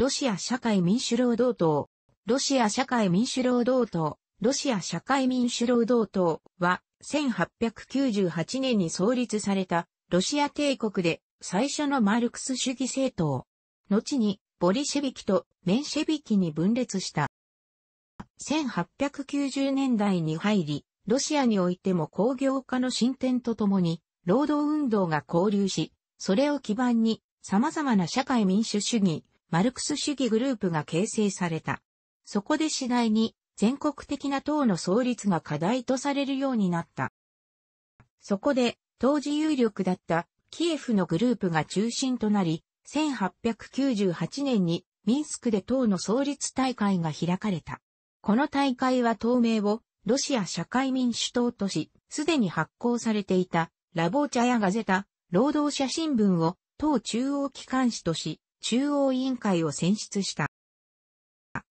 ロシア社会民主労働党、ロシア社会民主労働党、ロシア社会民主労働党は、1898年に創立された、ロシア帝国で最初のマルクス主義政党。後に、ボリシェビキとメンシェビキに分裂した。1890年代に入り、ロシアにおいても工業化の進展とともに、労働運動が交流し、それを基盤に、様々な社会民主主義、マルクス主義グループが形成された。そこで次第に全国的な党の創立が課題とされるようになった。そこで当時有力だったキエフのグループが中心となり、1898年にミンスクで党の創立大会が開かれた。この大会は党名をロシア社会民主党とし、すでに発行されていたラボーチャやガゼタ、労働者新聞を党中央機関紙とし、中央委員会を選出した。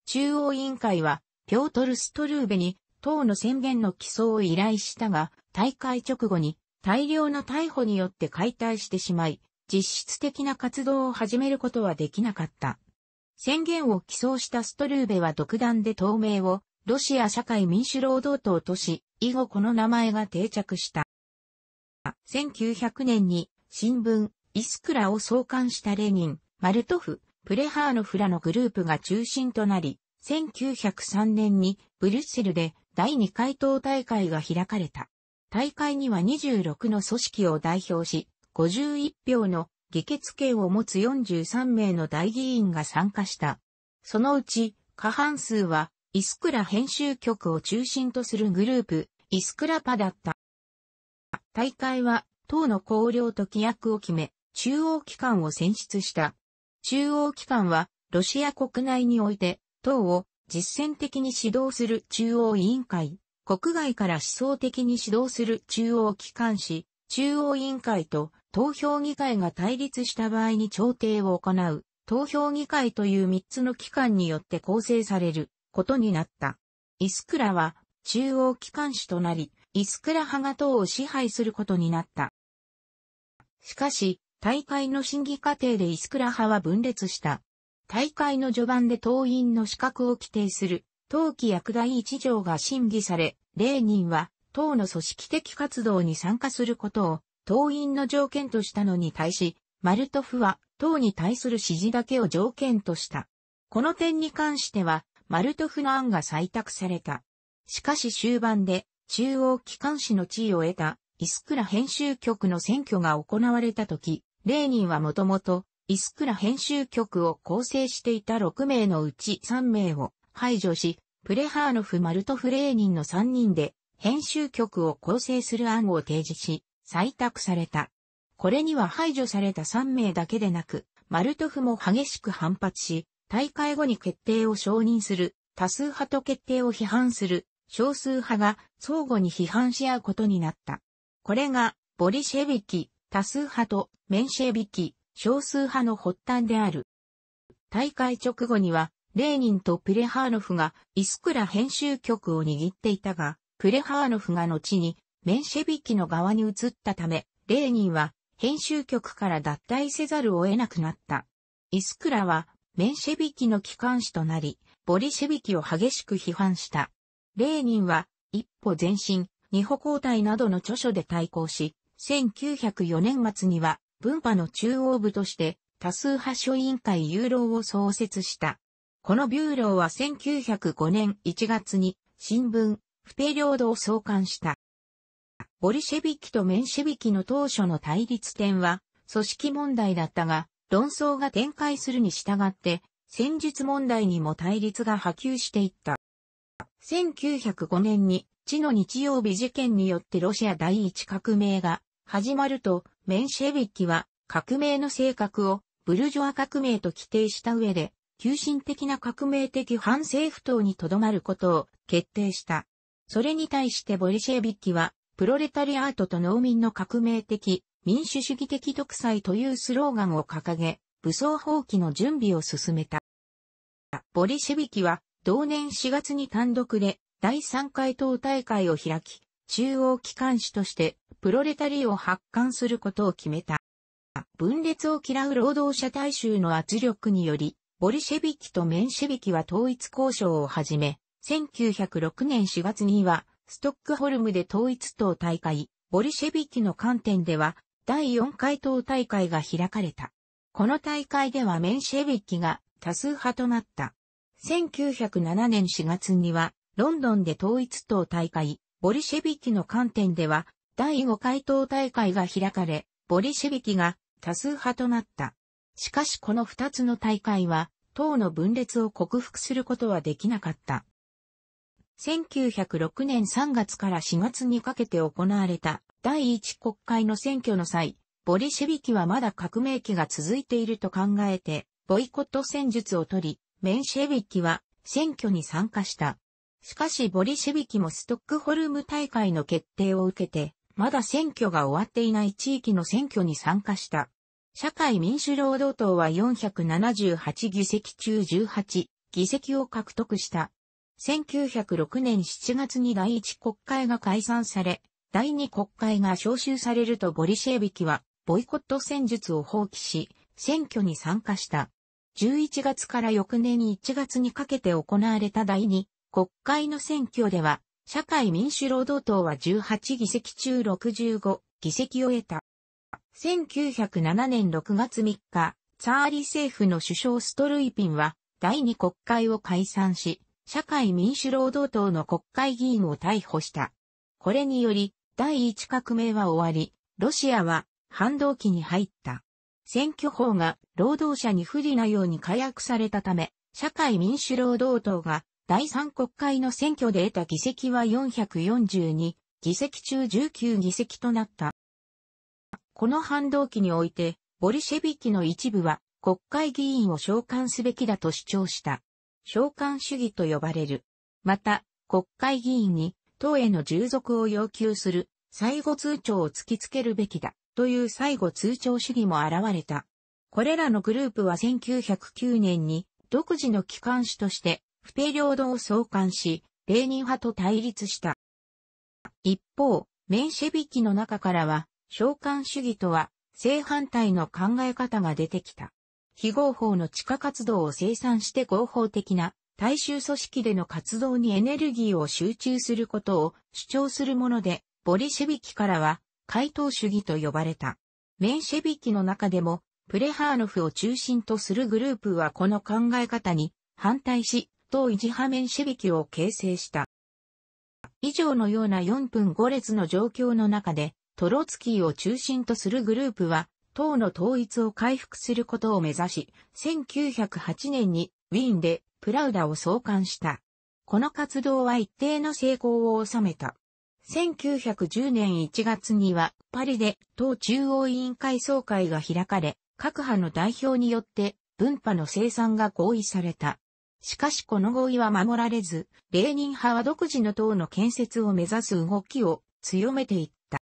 中央委員会は、ピョートル・ストルーベに党の宣言の起草を依頼したが、大会直後に大量の逮捕によって解体してしまい、実質的な活動を始めることはできなかった。宣言を起草したストルーベは独断で透明をロシア社会民主労働党とし、以後この名前が定着した。1900年に新聞イスクラを創刊したレニン、マルトフ、プレハーノフラのグループが中心となり、1903年にブリュッセルで第2回党大会が開かれた。大会には26の組織を代表し、51票の議決権を持つ43名の大議員が参加した。そのうち、過半数は、イスクラ編集局を中心とするグループ、イスクラパだった。大会は、党の綱領と規約を決め、中央機関を選出した中央機関は、ロシア国内において、党を実践的に指導する中央委員会、国外から思想的に指導する中央機関士中央委員会と投票議会が対立した場合に調停を行う、投票議会という3つの機関によって構成されることになった。イスクラは中央機関士となり、イスクラ派が党を支配することになった。しかし、大会の審議過程でイスクラ派は分裂した。大会の序盤で党員の資格を規定する、党規役第一条が審議され、レーニンは党の組織的活動に参加することを党員の条件としたのに対し、マルトフは党に対する支持だけを条件とした。この点に関しては、マルトフの案が採択された。しかし終盤で中央機関士の地位を得たイスクラ編集局の選挙が行われた時、レーニンはもともと、イスクラ編集局を構成していた6名のうち3名を排除し、プレハーノフ・マルトフ・レーニンの3人で編集局を構成する案を提示し、採択された。これには排除された3名だけでなく、マルトフも激しく反発し、大会後に決定を承認する、多数派と決定を批判する、少数派が相互に批判し合うことになった。これが、ボリシェビキ、多数派とメンシェビキ、少数派の発端である。大会直後には、レーニンとプレハーノフがイスクラ編集局を握っていたが、プレハーノフが後にメンシェビキの側に移ったため、レーニンは編集局から脱退せざるを得なくなった。イスクラはメンシェビキの機関紙となり、ボリシェビキを激しく批判した。レーニンは一歩前進、二歩交代などの著書で対抗し、1904年末には文派の中央部として多数派諸委員会ユーロを創設した。このビューローは1905年1月に新聞、不定領土を創刊した。ボリシェビキとメンシェビキの当初の対立点は組織問題だったが、論争が展開するに従って、戦術問題にも対立が波及していった。1905年に、地の日曜日事件によってロシア第一革命が始まると、メンシェビッキは革命の性格をブルジョア革命と規定した上で、急進的な革命的反政府党にとどまることを決定した。それに対してボリシェビッキは、プロレタリアートと農民の革命的、民主主義的独裁というスローガンを掲げ、武装放棄の準備を進めた。ボリシェビキは同年4月に単独で第3回党大会を開き、中央機関紙としてプロレタリーを発刊することを決めた。分裂を嫌う労働者大衆の圧力により、ボリシェビキとメンシェビキは統一交渉を始め、1906年4月には、ストックホルムで統一党大会、ボリシェビキの観点では、第4回党大会が開かれた。この大会ではメンシェビキが多数派となった。1907年4月には、ロンドンで統一党大会、ボリシェビキの観点では、第5回党大会が開かれ、ボリシェビキが多数派となった。しかしこの2つの大会は、党の分裂を克服することはできなかった。1906年3月から4月にかけて行われた第1国会の選挙の際、ボリシェビキはまだ革命期が続いていると考えて、ボイコット戦術を取り、メンシェビキは選挙に参加した。しかしボリシェビキもストックホルム大会の決定を受けて、まだ選挙が終わっていない地域の選挙に参加した。社会民主労働党は478議席中18議席を獲得した。1906年7月に第1国会が解散され、第2国会が招集されるとボリシェビキはボイコット戦術を放棄し、選挙に参加した。11月から翌年1月にかけて行われた第2国会の選挙では、社会民主労働党は18議席中65議席を得た。1907年6月3日、ツァーリ政府の首相ストルイピンは、第二国会を解散し、社会民主労働党の国会議員を逮捕した。これにより、第一革命は終わり、ロシアは反動期に入った。選挙法が労働者に不利なように改悪されたため、社会民主労働党が第3国会の選挙で得た議席は442、議席中19議席となった。この反動期において、ボリシェビキの一部は国会議員を召喚すべきだと主張した。召喚主義と呼ばれる。また、国会議員に党への従属を要求する、最後通帳を突きつけるべきだ、という最後通帳主義も現れた。これらのグループは1909年に独自の機関紙として不定領土を創刊し、レーニン派と対立した。一方、メンシェビキの中からは、召喚主義とは正反対の考え方が出てきた。非合法の地下活動を生産して合法的な大衆組織での活動にエネルギーを集中することを主張するもので、ボリシェビキからは回答主義と呼ばれた。メンシェビキの中でも、プレハーノフを中心とするグループはこの考え方に反対し、党維持派面シビキを形成した。以上のような4分5列の状況の中で、トロツキーを中心とするグループは、党の統一を回復することを目指し、1908年にウィーンでプラウダを創刊した。この活動は一定の成功を収めた。1910年1月にはパリで党中央委員会総会が開かれ、各派の代表によって分派の生産が合意された。しかしこの合意は守られず、レーニン派は独自の党の建設を目指す動きを強めていった。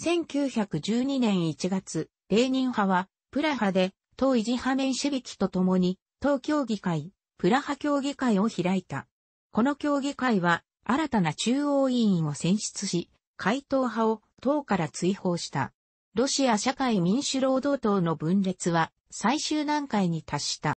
1912年1月、レーニン派は、プラハで、党維持派メンシェビキと共に、党協議会、プラハ協議会を開いた。この協議会は、新たな中央委員を選出し、回答派を党から追放した。ロシア社会民主労働党の分裂は最終段階に達した。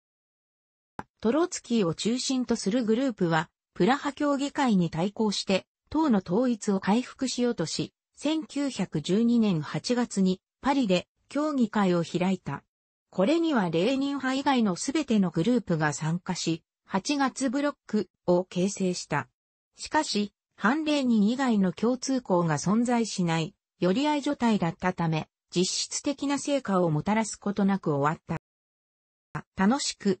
トロツキーを中心とするグループは、プラハ協議会に対抗して、党の統一を回復しようとし、1912年8月にパリで協議会を開いた。これにはレーニン派以外のすべてのグループが参加し、8月ブロックを形成した。しかし、反レーニン以外の共通項が存在しない、寄り合い状態だったため、実質的な成果をもたらすことなく終わった。楽しく